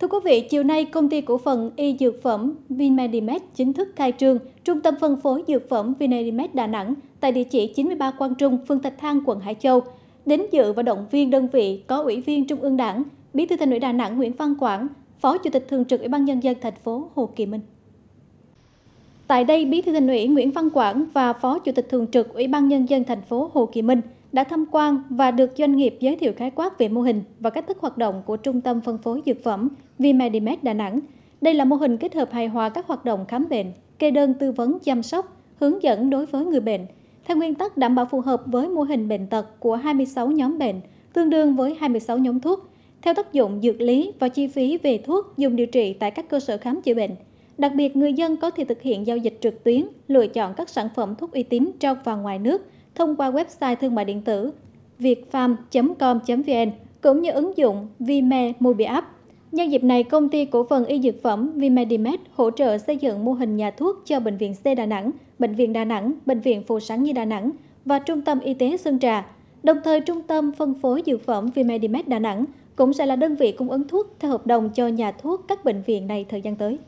Thưa quý vị, chiều nay công ty cổ phần y dược phẩm Vinmedimed chính thức khai trương trung tâm phân phối dược phẩm Vinmedimed Đà Nẵng tại địa chỉ 93 Quang Trung, phường Thạch Thang, quận Hải Châu. Đến dự và động viên đơn vị có Ủy viên Trung ương Đảng, Bí thư Thành ủy Đà Nẵng Nguyễn Văn Quảng, Phó Chủ tịch Thường trực Ủy ban Nhân dân thành phố Hồ Kỳ Minh. Tại đây, Bí thư Thành ủy Nguyễn Văn Quảng và Phó Chủ tịch Thường trực Ủy ban Nhân dân thành phố Hồ Kỳ Minh đã tham quan và được doanh nghiệp giới thiệu khái quát về mô hình và cách thức hoạt động của Trung tâm phân phối dược phẩm Vmedimed Đà Nẵng. Đây là mô hình kết hợp hài hòa các hoạt động khám bệnh, kê đơn tư vấn chăm sóc, hướng dẫn đối với người bệnh, theo nguyên tắc đảm bảo phù hợp với mô hình bệnh tật của 26 nhóm bệnh, tương đương với 26 nhóm thuốc, theo tác dụng dược lý và chi phí về thuốc dùng điều trị tại các cơ sở khám chữa bệnh. Đặc biệt, người dân có thể thực hiện giao dịch trực tuyến, lựa chọn các sản phẩm thuốc uy tín trong và ngoài nước – thông qua website thương mại điện tử vietfarm.com.vn cũng như ứng dụng Vime Mobile App. Nhân dịp này, công ty cổ phần y dược phẩm Vimedimed hỗ trợ xây dựng mô hình nhà thuốc cho Bệnh viện C Đà Nẵng, Bệnh viện Đà Nẵng, Bệnh viện Phụ Sáng Nhi Đà Nẵng và Trung tâm Y tế Sơn Trà. Đồng thời, Trung tâm phân phối dược phẩm Vimedimed Đà Nẵng cũng sẽ là đơn vị cung ứng thuốc theo hợp đồng cho nhà thuốc các bệnh viện này thời gian tới.